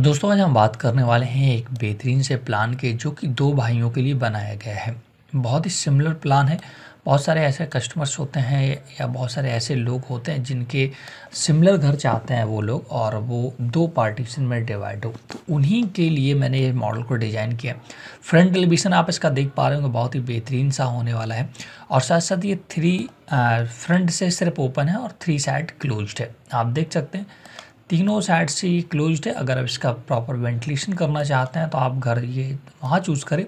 दोस्तों आज हम बात करने वाले हैं एक बेहतरीन से प्लान के जो कि दो भाइयों के लिए बनाया गया है बहुत ही सिमिलर प्लान है बहुत सारे ऐसे कस्टमर्स होते हैं या बहुत सारे ऐसे लोग होते हैं जिनके सिमिलर घर चाहते हैं वो लोग और वो दो पार्टीशन में डिवाइड हो तो उन्हीं के लिए मैंने ये मॉडल को डिज़ाइन किया फ्रंट एलिवेशन आप इसका देख पा रहे होंगे बहुत ही बेहतरीन सा होने वाला है और साथ साथ ये थ्री फ्रंट से सिर्फ ओपन है और थ्री साइड क्लोज्ड है आप देख सकते हैं तीनों साइड से ये क्लोज्ड है अगर आप इसका प्रॉपर वेंटिलेशन करना चाहते हैं तो आप घर ये वहाँ चूज़ करें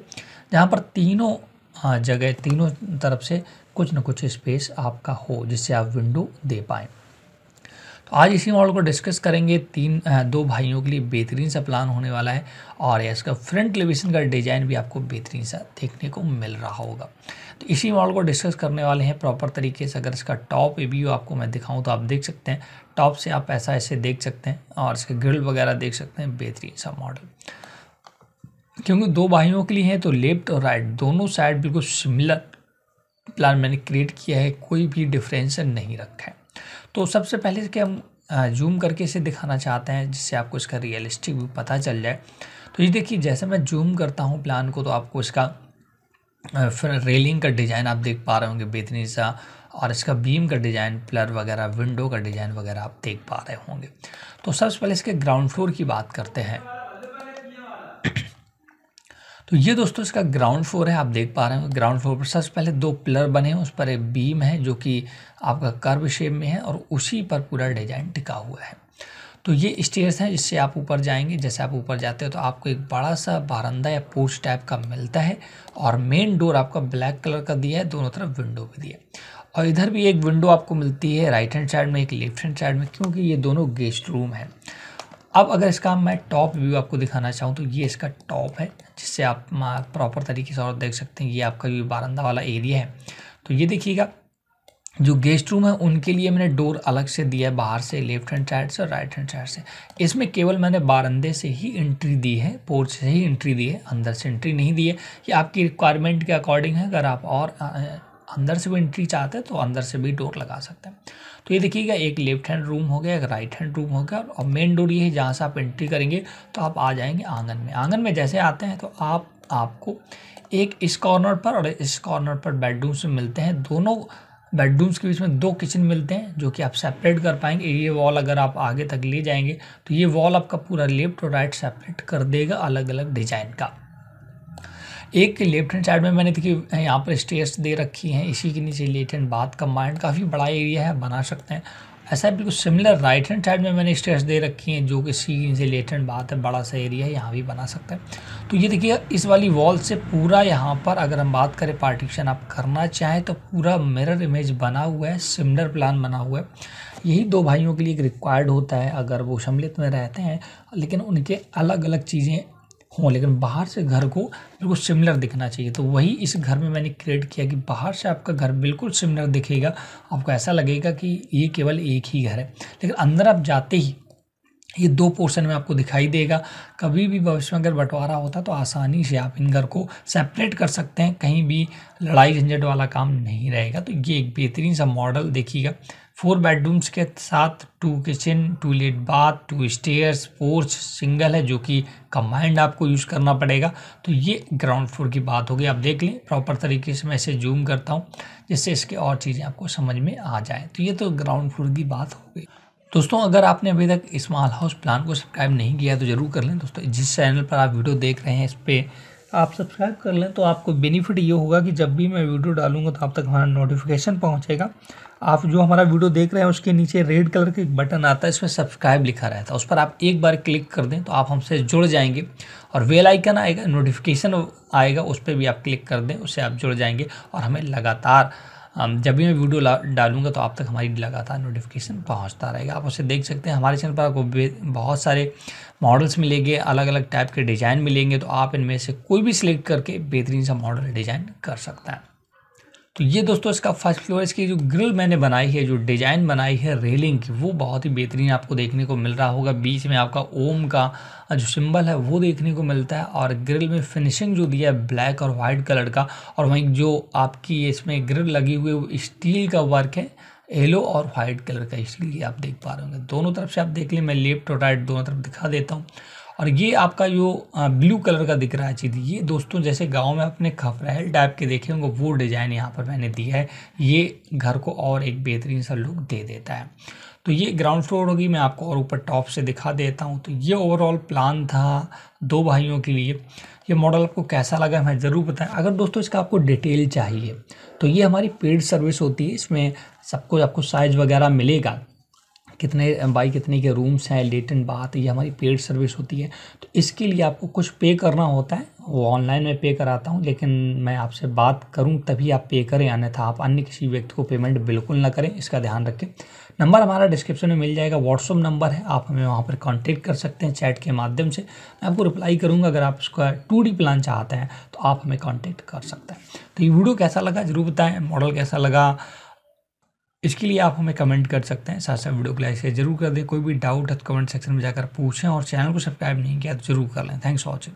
जहाँ पर तीनों जगह तीनों तरफ से कुछ ना कुछ स्पेस आपका हो जिससे आप विंडो दे पाएँ तो आज इसी मॉडल को डिस्कस करेंगे तीन दो भाइयों के लिए बेहतरीन सा प्लान होने वाला है और इसका फ्रंट लिविशन का डिज़ाइन भी आपको बेहतरीन सा देखने को मिल रहा होगा तो इसी मॉडल को डिस्कस करने वाले हैं प्रॉपर तरीके से अगर इसका टॉप रिव्यू आपको मैं दिखाऊँ तो आप देख सकते हैं टॉप से आप ऐसा ऐसे देख सकते हैं और इसके ग्रिल वगैरह देख सकते हैं बेहतरीन सा मॉडल क्योंकि दो भाइयों के लिए हैं तो लेफ्ट और राइट दोनों साइड बिल्कुल सिमिलर प्लान मैंने क्रिएट किया है कोई भी डिफरेंस नहीं रखा है तो सबसे पहले कि हम जूम करके इसे दिखाना चाहते हैं जिससे आपको इसका रियलिस्टिक व्यू पता चल जाए तो ये देखिए जैसे मैं जूम करता हूँ प्लान को तो आपको इसका फिर रेलिंग का डिज़ाइन आप देख पा रहे होंगे बेहतरीन सा और इसका बीम का डिज़ाइन पिलर वगैरह विंडो का डिज़ाइन वगैरह आप देख पा रहे होंगे तो सबसे पहले इसके ग्राउंड फ्लोर की बात करते हैं तो ये दोस्तों इसका ग्राउंड फ्लोर है आप देख पा रहे हो ग्राउंड फ्लोर पर सबसे पहले दो पिलर बने हैं उस पर एक बीम है जो कि आपका कर्व शेप में है और उसी पर पूरा डिजाइन टिका हुआ है तो ये स्टेयर्स हैं जिससे आप ऊपर जाएंगे जैसे आप ऊपर जाते हो तो आपको एक बड़ा सा बारंदा या पोर्च टाइप का मिलता है और मेन डोर आपका ब्लैक कलर का दिया है दोनों तरफ विंडो भी दिया है और इधर भी एक विंडो आपको मिलती है राइट हैंड साइड में एक लेफ्ट हैंड साइड में क्योंकि ये दोनों गेस्ट रूम हैं अब अगर इसका मैं टॉप व्यू आपको दिखाना चाहूँ तो ये इसका टॉप है जिससे आप प्रॉपर तरीके से और देख सकते हैं ये आपका ये बारंदा वाला एरिया है तो ये देखिएगा जो गेस्ट रूम है उनके लिए मैंने डोर अलग से दिया है बाहर से लेफ्ट हैंड साइड से और राइट हैंड साइड से इसमें केवल मैंने बारंदे से ही एंट्री दी है पोर्च से ही एंट्री दी है अंदर से एंट्री नहीं दी है ये आपकी रिक्वायरमेंट के अकॉर्डिंग है अगर आप और अंदर से भी एंट्री चाहते हैं तो अंदर से भी डोर लगा सकते हैं तो ये देखिएगा एक लेफ्ट हैंड रूम हो गया एक राइट हैंड रूम हो गया और मेन डोर ये है जहाँ से आप एंट्री करेंगे तो आप आ जाएंगे आंगन में आंगन में जैसे आते हैं तो आप आपको एक इस कॉर्नर पर और इस कॉर्नर पर बेडरूम्स में मिलते हैं दोनों बेडरूम्स के बीच में दो किचन मिलते हैं जो कि आप सेपरेट कर पाएंगे ये वॉल अगर आप आगे तक ले जाएंगे तो ये वॉल आपका पूरा लेफ्ट और राइट सेपरेट कर देगा अलग अलग डिज़ाइन का एक लेफ्ट हैंड साइड में मैंने देखिए यहाँ पर स्टेयर्स दे रखी हैं इसी के नीचे लेफ्ट हैंड बाथ कंबाइंड काफ़ी बड़ा एरिया है बना सकते हैं ऐसा है बिल्कुल सिमिलर राइट हैंड साइड में मैंने स्टेयर्स दे रखी हैं जो कि सी नीचे लेट हैंड बात है बड़ा सा एरिया है यहाँ भी बना सकते हैं तो ये देखिए इस वाली वॉल से पूरा यहाँ पर अगर हम बात करें पार्टीशन आप करना चाहें तो पूरा मिरर इमेज बना हुआ है सिमिलर प्लान बना हुआ है यही दो भाइयों के लिए रिक्वायर्ड होता है अगर वो शमलित में रहते हैं लेकिन उनके अलग अलग चीज़ें हों लेकिन बाहर से घर को बिल्कुल सिमिलर दिखना चाहिए तो वही इस घर में मैंने क्रिएट किया कि बाहर से आपका घर बिल्कुल सिमिलर दिखेगा आपको ऐसा लगेगा कि ये केवल एक ही घर है लेकिन अंदर आप जाते ही ये दो पोर्शन में आपको दिखाई देगा कभी भी भविष्य में अगर बंटवारा होता है तो आसानी से आप इन घर को सेपरेट कर सकते हैं कहीं भी लड़ाई झंझट वाला काम नहीं रहेगा तो ये एक बेहतरीन सा मॉडल देखिएगा फोर बेडरूम्स के साथ two kitchen toilet bath two stairs porch single है जो कि कम्बाइंड आपको यूज़ करना पड़ेगा तो ये ग्राउंड फ्लोर की बात होगी आप देख लें प्रॉपर तरीके से मैं इसे जूम करता हूँ जिससे इसके और चीज़ें आपको समझ में आ जाए तो ये तो ग्राउंड फ्लोर की बात हो गई दोस्तों अगर आपने अभी तक इस्माल हाउस प्लान को सब्सक्राइब नहीं किया तो ज़रूर कर लें दोस्तों जिस चैनल पर आप वीडियो देख रहे हैं इस पर आप सब्सक्राइब कर लें तो आपको बेनिफिट ये होगा कि जब भी मैं वीडियो डालूंगा तो आप तक हमारा नोटिफिकेशन पहुंचेगा आप जो हमारा वीडियो देख रहे हैं उसके नीचे रेड कलर का एक बटन आता है इसमें सब्सक्राइब लिखा रहता है उस पर आप एक बार क्लिक कर दें तो आप हमसे जुड़ जाएंगे और वेल आइकन आएगा नोटिफिकेशन आएगा उस पर भी आप क्लिक कर दें उससे आप जुड़ जाएंगे और हमें लगातार जब भी मैं वीडियो डालूंगा तो आप तक हमारी लगातार नोटिफिकेशन पहुँचता रहेगा आप उसे देख सकते हैं हमारे चैनल पर आपको बहुत सारे मॉडल्स मिलेंगे अलग अलग टाइप के डिज़ाइन मिलेंगे तो आप इनमें से कोई भी सिलेक्ट करके बेहतरीन सा मॉडल डिज़ाइन कर सकते हैं तो ये दोस्तों इसका फर्स्ट फ्लोर इसकी जो ग्रिल मैंने बनाई है जो डिज़ाइन बनाई है रेलिंग की वो बहुत ही बेहतरीन आपको देखने को मिल रहा होगा बीच में आपका ओम का जो सिंबल है वो देखने को मिलता है और ग्रिल में फिनिशिंग जो दिया है ब्लैक और वाइट कलर का और वहीं जो आपकी इसमें ग्रिल लगी हुई है स्टील का वर्क है येलो और वाइट कलर का स्टील ये आप देख पा रहे होंगे दोनों तरफ से आप देख लें मैं लेफ्ट और राइट दोनों तरफ दिखा देता हूँ और ये आपका जो ब्लू कलर का दिख रहा है चीज ये दोस्तों जैसे गांव में अपने खफरेल टाइप के देखे होंगे वो डिज़ाइन यहाँ पर मैंने दिया है ये घर को और एक बेहतरीन सा लुक दे देता है तो ये ग्राउंड फ्लोर होगी मैं आपको और ऊपर टॉप से दिखा देता हूँ तो ये ओवरऑल प्लान था दो भाइयों के लिए ये मॉडल आपको कैसा लगा हमें ज़रूर बताएं अगर दोस्तों इसका आपको डिटेल चाहिए तो ये हमारी पेड सर्विस होती है इसमें सब कुछ आपको साइज़ वगैरह मिलेगा कितने बाई कितने के रूम्स हैं लेट एंड बात ये हमारी पेड सर्विस होती है तो इसके लिए आपको कुछ पे करना होता है वो ऑनलाइन में पे कराता हूँ लेकिन मैं आपसे बात करूँ तभी आप पे करें अन्यथा आप अन्य किसी व्यक्ति को पेमेंट बिल्कुल ना करें इसका ध्यान रखें नंबर हमारा डिस्क्रिप्शन में मिल जाएगा व्हाट्सअप नंबर है आप हमें वहाँ पर कॉन्टेक्ट कर सकते हैं चैट के माध्यम से मैं आपको रिप्लाई करूँगा अगर आप इसका टू प्लान चाहते हैं तो आप हमें कॉन्टेक्ट कर सकते हैं तो ये वीडियो कैसा लगा जरूर बताएँ मॉडल कैसा लगा इसके लिए आप हमें कमेंट कर सकते हैं साथ साथ वीडियो को लाइक शेयर जरूर कर दें कोई भी डाउट है तो कमेंट सेक्शन में जाकर पूछें और चैनल को सब्सक्राइब नहीं किया तो जरूर कर लें थैंक्स फॉर वॉचिंग